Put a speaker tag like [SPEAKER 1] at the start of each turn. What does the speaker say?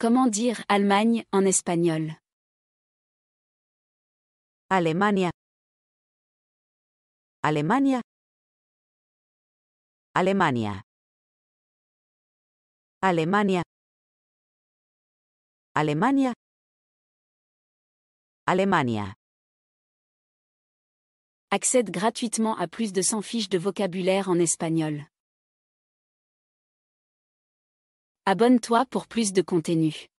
[SPEAKER 1] Comment dire Allemagne en espagnol Alemania. Alemania. Alemania. Alemania. Alemania. Alemania. Accède gratuitement à plus de 100 fiches de vocabulaire en espagnol. Abonne-toi pour plus de contenu.